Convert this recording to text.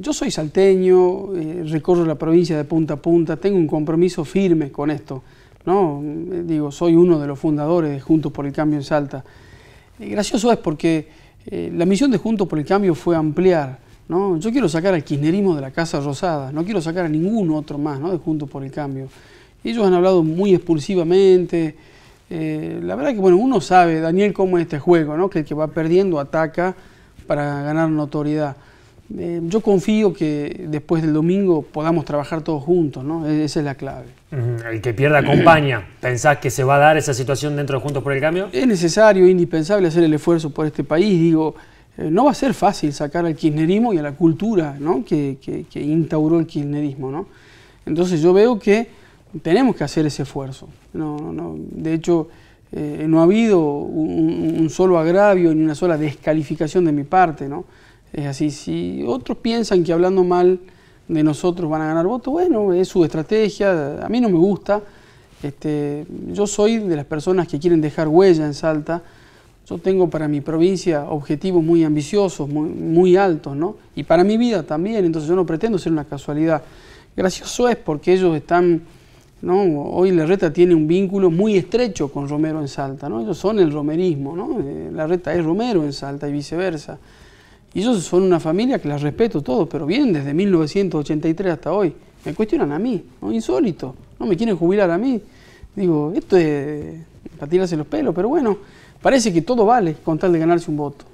yo soy salteño, eh, recorro la provincia de punta a punta, tengo un compromiso firme con esto. ¿no? Eh, digo, soy uno de los fundadores de Juntos por el Cambio en Salta. gracioso es porque eh, la misión de Juntos por el Cambio fue ampliar. ¿no? Yo quiero sacar al kirchnerismo de la Casa Rosada, no quiero sacar a ningún otro más ¿no? de Juntos por el Cambio. Ellos han hablado muy expulsivamente. la verdad que bueno, uno sabe, Daniel, cómo es este juego, ¿no? que el que va perdiendo ataca para ganar notoriedad. Em, yo confío que después del domingo podamos trabajar todos juntos, ¿no? E-, esa es la clave. El que pierda acompaña. ¿Pensás que se va a dar esa situación dentro de Juntos por el Cambio? Es necesario, indispensable hacer el esfuerzo por este país. Digo, eh, no va a ser fácil sacar al kirchnerismo y a la cultura ¿no? que, instauró el kirchnerismo, ¿no? Entonces yo veo que tenemos que hacer ese esfuerzo. No, de hecho, eh, no ha habido un, un, solo agravio ni una sola descalificación de mi parte, ¿no? Es así, si otros piensan que hablando mal de nosotros van a ganar votos, bueno, es su estrategia, a mí no me gusta. Este, yo soy de las personas que quieren dejar huella en Salta. Yo tengo para mi provincia objetivos muy ambiciosos, muy, altos, ¿no? Y para mi vida también, entonces yo no pretendo ser una casualidad. Gracioso es porque ellos están, ¿no? Hoy RETA tiene un vínculo muy estrecho con Romero en Salta, ¿no? Ellos son el romerismo, ¿no? Eh, RETA es Romero en Salta y viceversa. Y ellos son una familia que las respeto todos, pero bien desde 1983 hasta hoy. Me cuestionan a mí, ¿no? insólito. No me quieren jubilar a mí. Digo, esto es para tirarse los pelos, pero bueno, parece que todo vale con tal de ganarse un voto.